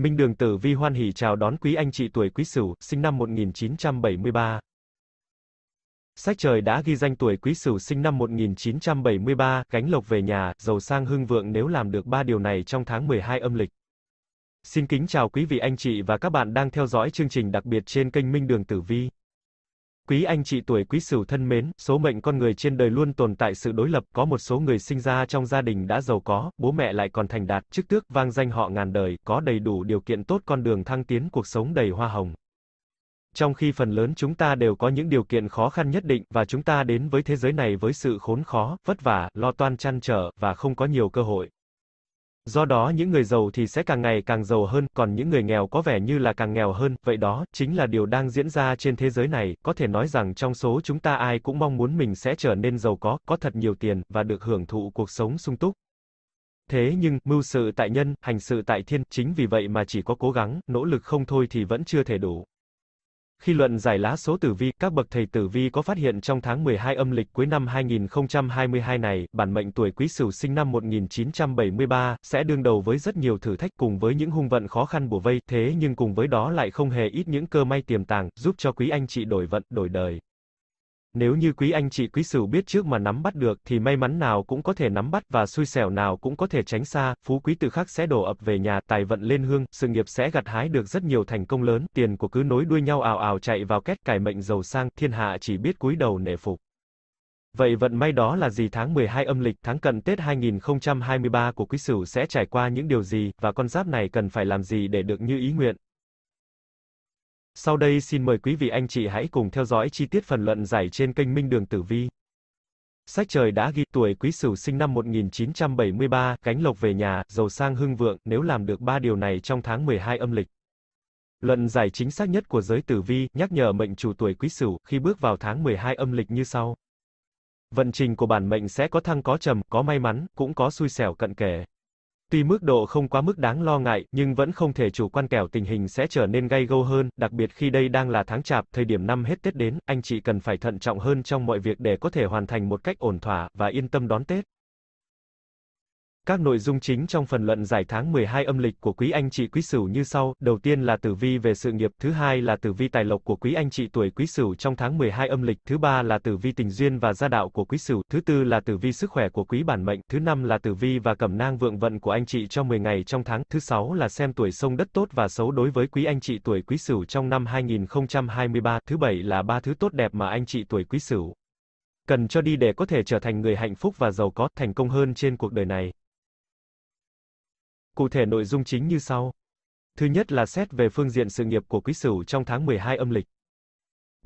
Minh Đường Tử Vi hoan hỉ chào đón quý anh chị tuổi Quý Sửu, sinh năm 1973. Sách trời đã ghi danh tuổi Quý Sửu sinh năm 1973, gánh lộc về nhà, giàu sang hưng vượng nếu làm được ba điều này trong tháng 12 âm lịch. Xin kính chào quý vị anh chị và các bạn đang theo dõi chương trình đặc biệt trên kênh Minh Đường Tử Vi. Quý anh chị tuổi quý sửu thân mến, số mệnh con người trên đời luôn tồn tại sự đối lập, có một số người sinh ra trong gia đình đã giàu có, bố mẹ lại còn thành đạt, chức tước vang danh họ ngàn đời, có đầy đủ điều kiện tốt con đường thăng tiến cuộc sống đầy hoa hồng. Trong khi phần lớn chúng ta đều có những điều kiện khó khăn nhất định, và chúng ta đến với thế giới này với sự khốn khó, vất vả, lo toan chăn trở, và không có nhiều cơ hội. Do đó những người giàu thì sẽ càng ngày càng giàu hơn, còn những người nghèo có vẻ như là càng nghèo hơn, vậy đó, chính là điều đang diễn ra trên thế giới này, có thể nói rằng trong số chúng ta ai cũng mong muốn mình sẽ trở nên giàu có, có thật nhiều tiền, và được hưởng thụ cuộc sống sung túc. Thế nhưng, mưu sự tại nhân, hành sự tại thiên, chính vì vậy mà chỉ có cố gắng, nỗ lực không thôi thì vẫn chưa thể đủ khi luận giải lá số tử vi, các bậc thầy tử vi có phát hiện trong tháng 12 âm lịch cuối năm 2022 này, bản mệnh tuổi Quý Sửu sinh năm 1973 sẽ đương đầu với rất nhiều thử thách cùng với những hung vận khó khăn bủa vây, thế nhưng cùng với đó lại không hề ít những cơ may tiềm tàng, giúp cho quý anh chị đổi vận, đổi đời. Nếu như quý anh chị quý sửu biết trước mà nắm bắt được thì may mắn nào cũng có thể nắm bắt và xui xẻo nào cũng có thể tránh xa, phú quý tự khắc sẽ đổ ập về nhà, tài vận lên hương, sự nghiệp sẽ gặt hái được rất nhiều thành công lớn, tiền của cứ nối đuôi nhau ảo ảo chạy vào kết cải mệnh giàu sang, thiên hạ chỉ biết cúi đầu nể phục. Vậy vận may đó là gì tháng 12 âm lịch tháng cận Tết 2023 của Quý Sửu sẽ trải qua những điều gì và con giáp này cần phải làm gì để được như ý nguyện? Sau đây xin mời quý vị anh chị hãy cùng theo dõi chi tiết phần luận giải trên kênh Minh Đường Tử Vi. Sách trời đã ghi tuổi Quý Sửu sinh năm 1973, cánh lộc về nhà, giàu sang hưng vượng, nếu làm được 3 điều này trong tháng 12 âm lịch. Luận giải chính xác nhất của giới tử vi, nhắc nhở mệnh chủ tuổi Quý Sửu khi bước vào tháng 12 âm lịch như sau. Vận trình của bản mệnh sẽ có thăng có trầm, có may mắn, cũng có xui xẻo cận kề. Tuy mức độ không quá mức đáng lo ngại, nhưng vẫn không thể chủ quan kẻo tình hình sẽ trở nên gay gâu hơn, đặc biệt khi đây đang là tháng chạp, thời điểm năm hết Tết đến, anh chị cần phải thận trọng hơn trong mọi việc để có thể hoàn thành một cách ổn thỏa và yên tâm đón Tết. Các nội dung chính trong phần luận giải tháng 12 âm lịch của quý anh chị Quý Sửu như sau, đầu tiên là tử vi về sự nghiệp, thứ hai là tử vi tài lộc của quý anh chị tuổi Quý Sửu trong tháng 12 âm lịch, thứ ba là tử vi tình duyên và gia đạo của Quý Sửu, thứ tư là tử vi sức khỏe của quý bản mệnh, thứ năm là tử vi và cẩm nang vượng vận của anh chị cho 10 ngày trong tháng, thứ sáu là xem tuổi sông đất tốt và xấu đối với quý anh chị tuổi Quý Sửu trong năm 2023, thứ bảy là ba thứ tốt đẹp mà anh chị tuổi Quý Sửu cần cho đi để có thể trở thành người hạnh phúc và giàu có, thành công hơn trên cuộc đời này. Cụ thể nội dung chính như sau. Thứ nhất là xét về phương diện sự nghiệp của Quý Sửu trong tháng 12 âm lịch.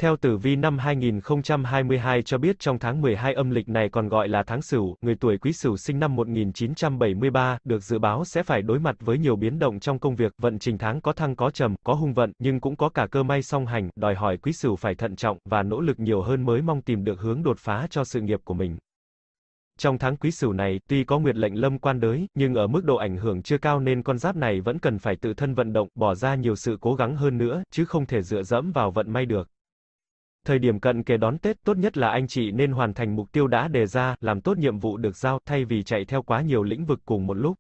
Theo tử vi năm 2022 cho biết trong tháng 12 âm lịch này còn gọi là tháng Sửu, người tuổi Quý Sửu sinh năm 1973 được dự báo sẽ phải đối mặt với nhiều biến động trong công việc, vận trình tháng có thăng có trầm, có hung vận, nhưng cũng có cả cơ may song hành, đòi hỏi Quý Sửu phải thận trọng và nỗ lực nhiều hơn mới mong tìm được hướng đột phá cho sự nghiệp của mình. Trong tháng quý sửu này, tuy có nguyệt lệnh lâm quan đới, nhưng ở mức độ ảnh hưởng chưa cao nên con giáp này vẫn cần phải tự thân vận động, bỏ ra nhiều sự cố gắng hơn nữa, chứ không thể dựa dẫm vào vận may được. Thời điểm cận kề đón Tết, tốt nhất là anh chị nên hoàn thành mục tiêu đã đề ra, làm tốt nhiệm vụ được giao, thay vì chạy theo quá nhiều lĩnh vực cùng một lúc.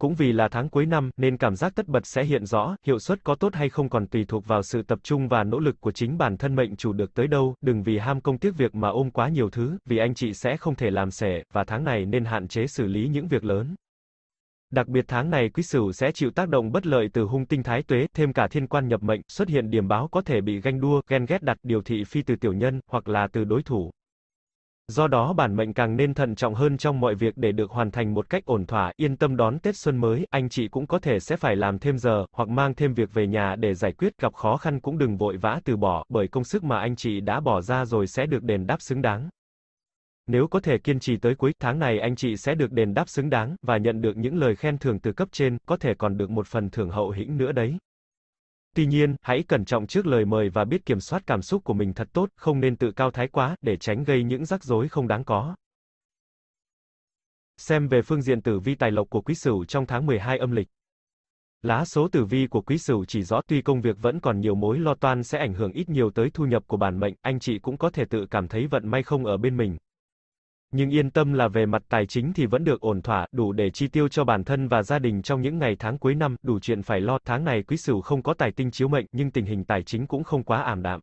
Cũng vì là tháng cuối năm, nên cảm giác tất bật sẽ hiện rõ, hiệu suất có tốt hay không còn tùy thuộc vào sự tập trung và nỗ lực của chính bản thân mệnh chủ được tới đâu, đừng vì ham công tiếc việc mà ôm quá nhiều thứ, vì anh chị sẽ không thể làm sẻ, và tháng này nên hạn chế xử lý những việc lớn. Đặc biệt tháng này quý sửu sẽ chịu tác động bất lợi từ hung tinh thái tuế, thêm cả thiên quan nhập mệnh, xuất hiện điểm báo có thể bị ganh đua, ghen ghét đặt điều thị phi từ tiểu nhân, hoặc là từ đối thủ. Do đó bản mệnh càng nên thận trọng hơn trong mọi việc để được hoàn thành một cách ổn thỏa, yên tâm đón Tết xuân mới, anh chị cũng có thể sẽ phải làm thêm giờ, hoặc mang thêm việc về nhà để giải quyết, gặp khó khăn cũng đừng vội vã từ bỏ, bởi công sức mà anh chị đã bỏ ra rồi sẽ được đền đáp xứng đáng. Nếu có thể kiên trì tới cuối tháng này anh chị sẽ được đền đáp xứng đáng, và nhận được những lời khen thưởng từ cấp trên, có thể còn được một phần thưởng hậu hĩnh nữa đấy. Tuy nhiên, hãy cẩn trọng trước lời mời và biết kiểm soát cảm xúc của mình thật tốt, không nên tự cao thái quá, để tránh gây những rắc rối không đáng có. Xem về phương diện tử vi tài lộc của quý sửu trong tháng 12 âm lịch. Lá số tử vi của quý sửu chỉ rõ tuy công việc vẫn còn nhiều mối lo toan sẽ ảnh hưởng ít nhiều tới thu nhập của bản mệnh, anh chị cũng có thể tự cảm thấy vận may không ở bên mình, nhưng yên tâm là về mặt tài chính thì vẫn được ổn thỏa, đủ để chi tiêu cho bản thân và gia đình trong những ngày tháng cuối năm, đủ chuyện phải lo. Tháng này Quý Sửu không có tài tinh chiếu mệnh, nhưng tình hình tài chính cũng không quá ảm đạm.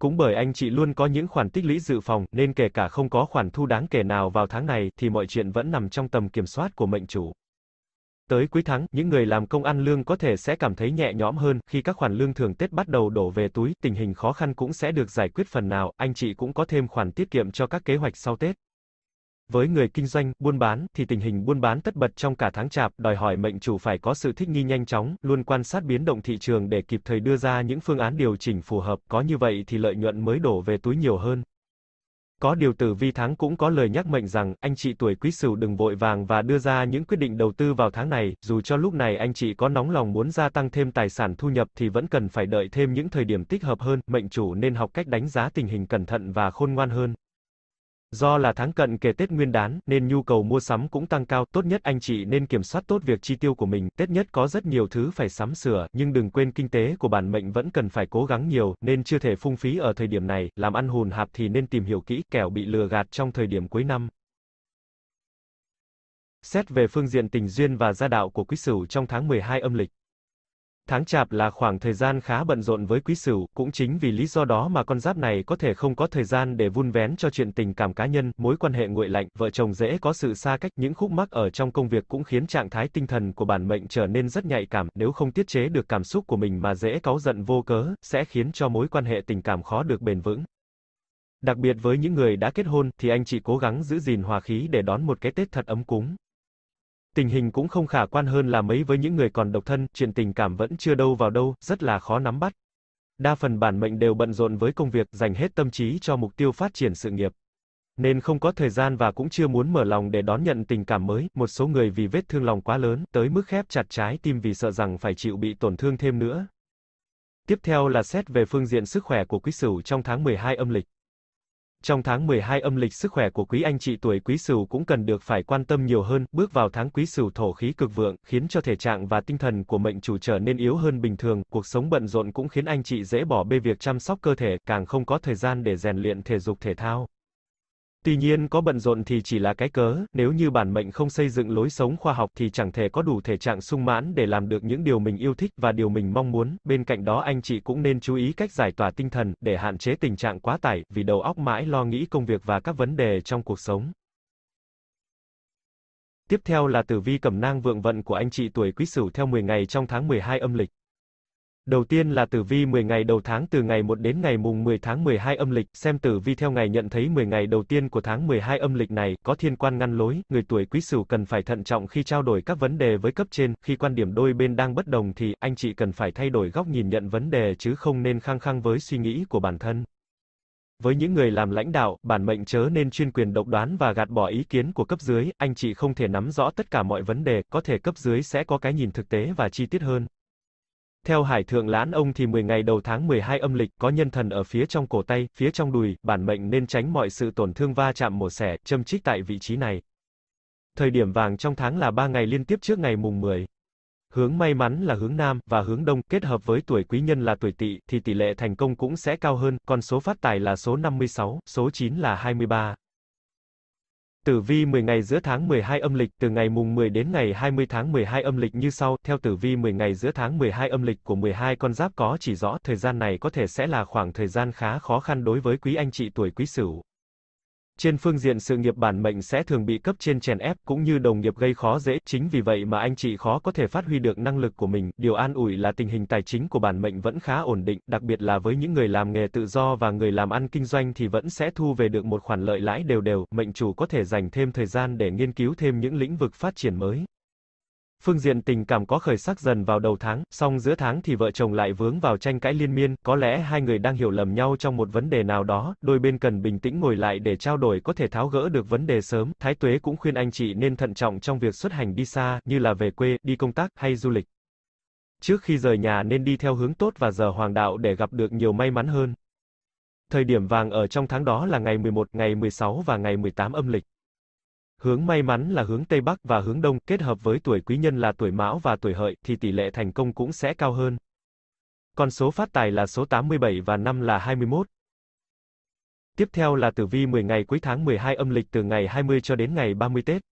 Cũng bởi anh chị luôn có những khoản tích lũy dự phòng, nên kể cả không có khoản thu đáng kể nào vào tháng này, thì mọi chuyện vẫn nằm trong tầm kiểm soát của mệnh chủ. Tới cuối tháng, những người làm công ăn lương có thể sẽ cảm thấy nhẹ nhõm hơn, khi các khoản lương thường Tết bắt đầu đổ về túi, tình hình khó khăn cũng sẽ được giải quyết phần nào, anh chị cũng có thêm khoản tiết kiệm cho các kế hoạch sau Tết. Với người kinh doanh, buôn bán, thì tình hình buôn bán tất bật trong cả tháng chạp, đòi hỏi mệnh chủ phải có sự thích nghi nhanh chóng, luôn quan sát biến động thị trường để kịp thời đưa ra những phương án điều chỉnh phù hợp, có như vậy thì lợi nhuận mới đổ về túi nhiều hơn. Có điều Tử Vi tháng cũng có lời nhắc mệnh rằng, anh chị tuổi Quý Sửu đừng vội vàng và đưa ra những quyết định đầu tư vào tháng này, dù cho lúc này anh chị có nóng lòng muốn gia tăng thêm tài sản thu nhập thì vẫn cần phải đợi thêm những thời điểm thích hợp hơn, mệnh chủ nên học cách đánh giá tình hình cẩn thận và khôn ngoan hơn. Do là tháng cận kề Tết Nguyên đán, nên nhu cầu mua sắm cũng tăng cao, tốt nhất anh chị nên kiểm soát tốt việc chi tiêu của mình, Tết nhất có rất nhiều thứ phải sắm sửa, nhưng đừng quên kinh tế của bản mệnh vẫn cần phải cố gắng nhiều, nên chưa thể phung phí ở thời điểm này, làm ăn hùn hạp thì nên tìm hiểu kỹ, kẻo bị lừa gạt trong thời điểm cuối năm. Xét về phương diện tình duyên và gia đạo của quý sửu trong tháng 12 âm lịch. Tháng chạp là khoảng thời gian khá bận rộn với quý sửu, cũng chính vì lý do đó mà con giáp này có thể không có thời gian để vun vén cho chuyện tình cảm cá nhân, mối quan hệ nguội lạnh, vợ chồng dễ có sự xa cách, những khúc mắc ở trong công việc cũng khiến trạng thái tinh thần của bản mệnh trở nên rất nhạy cảm, nếu không tiết chế được cảm xúc của mình mà dễ cáu giận vô cớ, sẽ khiến cho mối quan hệ tình cảm khó được bền vững. Đặc biệt với những người đã kết hôn thì anh chị cố gắng giữ gìn hòa khí để đón một cái Tết thật ấm cúng tình hình cũng không khả quan hơn là mấy với những người còn độc thân, chuyện tình cảm vẫn chưa đâu vào đâu, rất là khó nắm bắt. Đa phần bản mệnh đều bận rộn với công việc, dành hết tâm trí cho mục tiêu phát triển sự nghiệp. Nên không có thời gian và cũng chưa muốn mở lòng để đón nhận tình cảm mới, một số người vì vết thương lòng quá lớn, tới mức khép chặt trái tim vì sợ rằng phải chịu bị tổn thương thêm nữa. Tiếp theo là xét về phương diện sức khỏe của quý sửu trong tháng 12 âm lịch trong tháng 12 âm lịch sức khỏe của quý anh chị tuổi quý sửu cũng cần được phải quan tâm nhiều hơn, bước vào tháng quý sửu thổ khí cực vượng, khiến cho thể trạng và tinh thần của mệnh chủ trở nên yếu hơn bình thường, cuộc sống bận rộn cũng khiến anh chị dễ bỏ bê việc chăm sóc cơ thể, càng không có thời gian để rèn luyện thể dục thể thao. Tuy nhiên có bận rộn thì chỉ là cái cớ, nếu như bản mệnh không xây dựng lối sống khoa học thì chẳng thể có đủ thể trạng sung mãn để làm được những điều mình yêu thích và điều mình mong muốn. Bên cạnh đó anh chị cũng nên chú ý cách giải tỏa tinh thần để hạn chế tình trạng quá tải, vì đầu óc mãi lo nghĩ công việc và các vấn đề trong cuộc sống. Tiếp theo là tử vi cẩm nang vượng vận của anh chị tuổi Quý Sửu theo 10 ngày trong tháng 12 âm lịch. Đầu tiên là tử vi 10 ngày đầu tháng từ ngày 1 đến ngày mùng 10 tháng 12 âm lịch, xem tử vi theo ngày nhận thấy 10 ngày đầu tiên của tháng 12 âm lịch này có thiên quan ngăn lối, người tuổi Quý Sửu cần phải thận trọng khi trao đổi các vấn đề với cấp trên, khi quan điểm đôi bên đang bất đồng thì anh chị cần phải thay đổi góc nhìn nhận vấn đề chứ không nên khăng khăng với suy nghĩ của bản thân. Với những người làm lãnh đạo, bản mệnh chớ nên chuyên quyền độc đoán và gạt bỏ ý kiến của cấp dưới, anh chị không thể nắm rõ tất cả mọi vấn đề, có thể cấp dưới sẽ có cái nhìn thực tế và chi tiết hơn. Theo Hải Thượng Lãn ông thì 10 ngày đầu tháng 12 âm lịch, có nhân thần ở phía trong cổ tay, phía trong đùi, bản mệnh nên tránh mọi sự tổn thương va chạm mổ xẻ, châm chích tại vị trí này. Thời điểm vàng trong tháng là 3 ngày liên tiếp trước ngày mùng 10. Hướng may mắn là hướng Nam, và hướng Đông, kết hợp với tuổi quý nhân là tuổi tỵ, thì tỷ lệ thành công cũng sẽ cao hơn, Con số phát tài là số 56, số 9 là 23. Tử vi 10 ngày giữa tháng 12 âm lịch từ ngày mùng 10 đến ngày 20 tháng 12 âm lịch như sau, theo tử vi 10 ngày giữa tháng 12 âm lịch của 12 con giáp có chỉ rõ thời gian này có thể sẽ là khoảng thời gian khá khó khăn đối với quý anh chị tuổi quý sửu, trên phương diện sự nghiệp bản mệnh sẽ thường bị cấp trên chèn ép, cũng như đồng nghiệp gây khó dễ, chính vì vậy mà anh chị khó có thể phát huy được năng lực của mình. Điều an ủi là tình hình tài chính của bản mệnh vẫn khá ổn định, đặc biệt là với những người làm nghề tự do và người làm ăn kinh doanh thì vẫn sẽ thu về được một khoản lợi lãi đều đều, mệnh chủ có thể dành thêm thời gian để nghiên cứu thêm những lĩnh vực phát triển mới. Phương diện tình cảm có khởi sắc dần vào đầu tháng, song giữa tháng thì vợ chồng lại vướng vào tranh cãi liên miên, có lẽ hai người đang hiểu lầm nhau trong một vấn đề nào đó, đôi bên cần bình tĩnh ngồi lại để trao đổi có thể tháo gỡ được vấn đề sớm. Thái Tuế cũng khuyên anh chị nên thận trọng trong việc xuất hành đi xa, như là về quê, đi công tác hay du lịch. Trước khi rời nhà nên đi theo hướng tốt và giờ hoàng đạo để gặp được nhiều may mắn hơn. Thời điểm vàng ở trong tháng đó là ngày 11, ngày 16 và ngày 18 âm lịch. Hướng may mắn là hướng Tây Bắc và hướng Đông, kết hợp với tuổi quý nhân là tuổi Mão và tuổi Hợi, thì tỷ lệ thành công cũng sẽ cao hơn. Con số phát tài là số 87 và năm là 21. Tiếp theo là tử vi 10 ngày cuối tháng 12 âm lịch từ ngày 20 cho đến ngày 30 Tết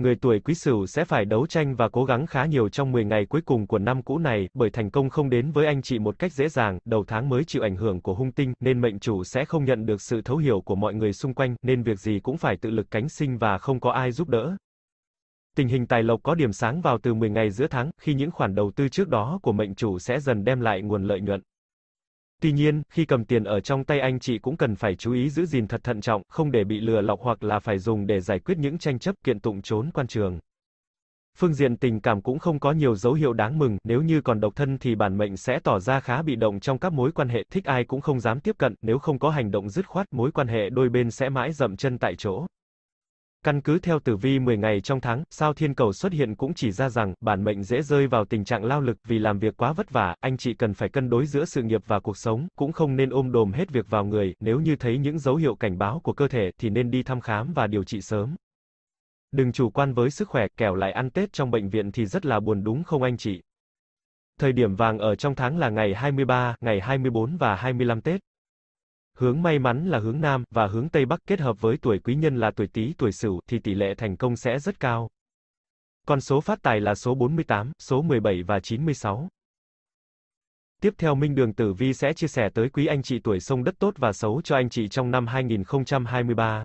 người tuổi Quý Sửu sẽ phải đấu tranh và cố gắng khá nhiều trong 10 ngày cuối cùng của năm cũ này, bởi thành công không đến với anh chị một cách dễ dàng, đầu tháng mới chịu ảnh hưởng của hung tinh, nên mệnh chủ sẽ không nhận được sự thấu hiểu của mọi người xung quanh, nên việc gì cũng phải tự lực cánh sinh và không có ai giúp đỡ. Tình hình tài lộc có điểm sáng vào từ 10 ngày giữa tháng, khi những khoản đầu tư trước đó của mệnh chủ sẽ dần đem lại nguồn lợi nhuận. Tuy nhiên, khi cầm tiền ở trong tay anh chị cũng cần phải chú ý giữ gìn thật thận trọng, không để bị lừa lọc hoặc là phải dùng để giải quyết những tranh chấp kiện tụng trốn quan trường. Phương diện tình cảm cũng không có nhiều dấu hiệu đáng mừng, nếu như còn độc thân thì bản mệnh sẽ tỏ ra khá bị động trong các mối quan hệ, thích ai cũng không dám tiếp cận, nếu không có hành động dứt khoát, mối quan hệ đôi bên sẽ mãi dậm chân tại chỗ. Căn cứ theo tử vi 10 ngày trong tháng, sao thiên cầu xuất hiện cũng chỉ ra rằng, bản mệnh dễ rơi vào tình trạng lao lực vì làm việc quá vất vả, anh chị cần phải cân đối giữa sự nghiệp và cuộc sống, cũng không nên ôm đồm hết việc vào người, nếu như thấy những dấu hiệu cảnh báo của cơ thể thì nên đi thăm khám và điều trị sớm. Đừng chủ quan với sức khỏe, kẻo lại ăn Tết trong bệnh viện thì rất là buồn đúng không anh chị? Thời điểm vàng ở trong tháng là ngày 23, ngày 24 và 25 Tết. Hướng may mắn là hướng Nam, và hướng Tây Bắc kết hợp với tuổi quý nhân là tuổi Tý tuổi Sửu, thì tỷ lệ thành công sẽ rất cao. Còn số phát tài là số 48, số 17 và 96. Tiếp theo Minh Đường Tử Vi sẽ chia sẻ tới quý anh chị tuổi sông đất tốt và xấu cho anh chị trong năm 2023.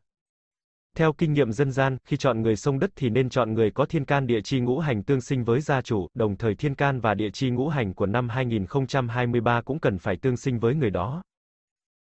Theo kinh nghiệm dân gian, khi chọn người sông đất thì nên chọn người có thiên can địa chi ngũ hành tương sinh với gia chủ, đồng thời thiên can và địa chi ngũ hành của năm 2023 cũng cần phải tương sinh với người đó.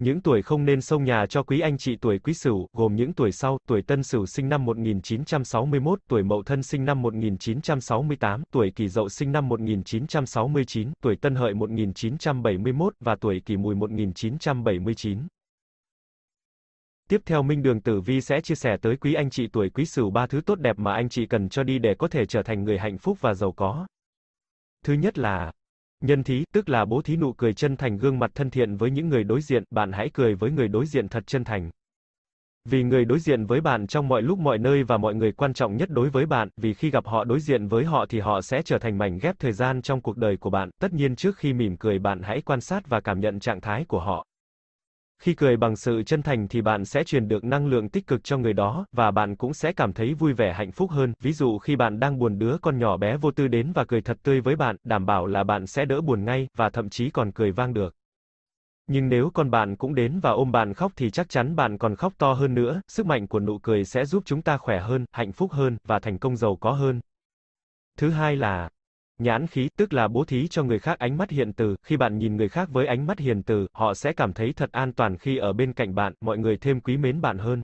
Những tuổi không nên xông nhà cho quý anh chị tuổi Quý Sửu, gồm những tuổi sau, tuổi Tân Sửu sinh năm 1961, tuổi Mậu Thân sinh năm 1968, tuổi Kỷ Dậu sinh năm 1969, tuổi Tân Hợi 1971 và tuổi Kỷ Mùi 1979. Tiếp theo Minh Đường Tử Vi sẽ chia sẻ tới quý anh chị tuổi Quý Sửu ba thứ tốt đẹp mà anh chị cần cho đi để có thể trở thành người hạnh phúc và giàu có. Thứ nhất là Nhân thí, tức là bố thí nụ cười chân thành gương mặt thân thiện với những người đối diện, bạn hãy cười với người đối diện thật chân thành. Vì người đối diện với bạn trong mọi lúc mọi nơi và mọi người quan trọng nhất đối với bạn, vì khi gặp họ đối diện với họ thì họ sẽ trở thành mảnh ghép thời gian trong cuộc đời của bạn. Tất nhiên trước khi mỉm cười bạn hãy quan sát và cảm nhận trạng thái của họ. Khi cười bằng sự chân thành thì bạn sẽ truyền được năng lượng tích cực cho người đó, và bạn cũng sẽ cảm thấy vui vẻ hạnh phúc hơn. Ví dụ khi bạn đang buồn đứa con nhỏ bé vô tư đến và cười thật tươi với bạn, đảm bảo là bạn sẽ đỡ buồn ngay, và thậm chí còn cười vang được. Nhưng nếu con bạn cũng đến và ôm bạn khóc thì chắc chắn bạn còn khóc to hơn nữa, sức mạnh của nụ cười sẽ giúp chúng ta khỏe hơn, hạnh phúc hơn, và thành công giàu có hơn. Thứ hai là, Nhãn khí tức là bố thí cho người khác ánh mắt hiền từ, khi bạn nhìn người khác với ánh mắt hiền từ, họ sẽ cảm thấy thật an toàn khi ở bên cạnh bạn, mọi người thêm quý mến bạn hơn.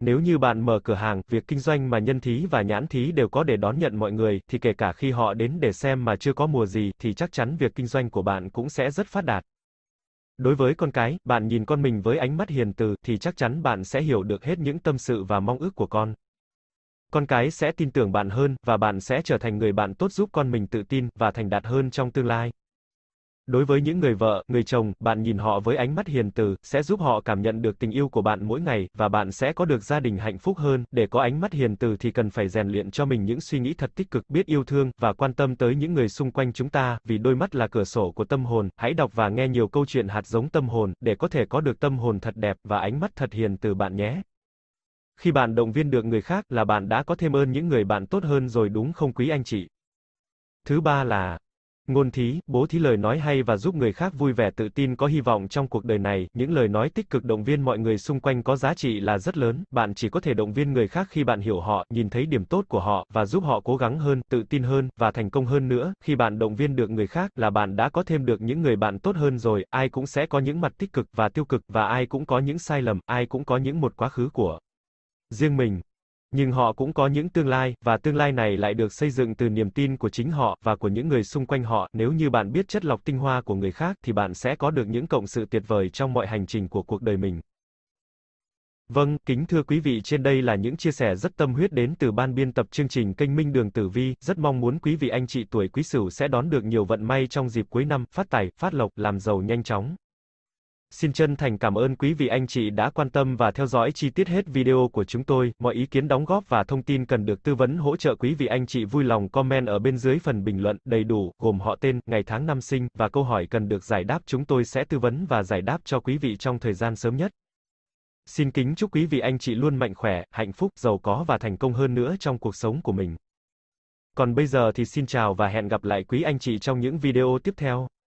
Nếu như bạn mở cửa hàng, việc kinh doanh mà nhân thí và nhãn thí đều có để đón nhận mọi người, thì kể cả khi họ đến để xem mà chưa có mùa gì, thì chắc chắn việc kinh doanh của bạn cũng sẽ rất phát đạt. Đối với con cái, bạn nhìn con mình với ánh mắt hiền từ, thì chắc chắn bạn sẽ hiểu được hết những tâm sự và mong ước của con. Con cái sẽ tin tưởng bạn hơn, và bạn sẽ trở thành người bạn tốt giúp con mình tự tin, và thành đạt hơn trong tương lai. Đối với những người vợ, người chồng, bạn nhìn họ với ánh mắt hiền từ, sẽ giúp họ cảm nhận được tình yêu của bạn mỗi ngày, và bạn sẽ có được gia đình hạnh phúc hơn. Để có ánh mắt hiền từ thì cần phải rèn luyện cho mình những suy nghĩ thật tích cực, biết yêu thương, và quan tâm tới những người xung quanh chúng ta, vì đôi mắt là cửa sổ của tâm hồn. Hãy đọc và nghe nhiều câu chuyện hạt giống tâm hồn, để có thể có được tâm hồn thật đẹp, và ánh mắt thật hiền từ bạn nhé. Khi bạn động viên được người khác là bạn đã có thêm ơn những người bạn tốt hơn rồi đúng không quý anh chị? Thứ ba là Ngôn thí, bố thí lời nói hay và giúp người khác vui vẻ tự tin có hy vọng trong cuộc đời này, những lời nói tích cực động viên mọi người xung quanh có giá trị là rất lớn, bạn chỉ có thể động viên người khác khi bạn hiểu họ, nhìn thấy điểm tốt của họ, và giúp họ cố gắng hơn, tự tin hơn, và thành công hơn nữa, khi bạn động viên được người khác là bạn đã có thêm được những người bạn tốt hơn rồi, ai cũng sẽ có những mặt tích cực và tiêu cực, và ai cũng có những sai lầm, ai cũng có những một quá khứ của riêng mình. Nhưng họ cũng có những tương lai, và tương lai này lại được xây dựng từ niềm tin của chính họ, và của những người xung quanh họ. Nếu như bạn biết chất lọc tinh hoa của người khác, thì bạn sẽ có được những cộng sự tuyệt vời trong mọi hành trình của cuộc đời mình. Vâng, kính thưa quý vị trên đây là những chia sẻ rất tâm huyết đến từ ban biên tập chương trình kênh Minh Đường Tử Vi, rất mong muốn quý vị anh chị tuổi quý sửu sẽ đón được nhiều vận may trong dịp cuối năm, phát tài, phát lộc, làm giàu nhanh chóng. Xin chân thành cảm ơn quý vị anh chị đã quan tâm và theo dõi chi tiết hết video của chúng tôi. Mọi ý kiến đóng góp và thông tin cần được tư vấn hỗ trợ quý vị anh chị vui lòng comment ở bên dưới phần bình luận đầy đủ, gồm họ tên, ngày tháng năm sinh và câu hỏi cần được giải đáp chúng tôi sẽ tư vấn và giải đáp cho quý vị trong thời gian sớm nhất. Xin kính chúc quý vị anh chị luôn mạnh khỏe, hạnh phúc, giàu có và thành công hơn nữa trong cuộc sống của mình. Còn bây giờ thì xin chào và hẹn gặp lại quý anh chị trong những video tiếp theo.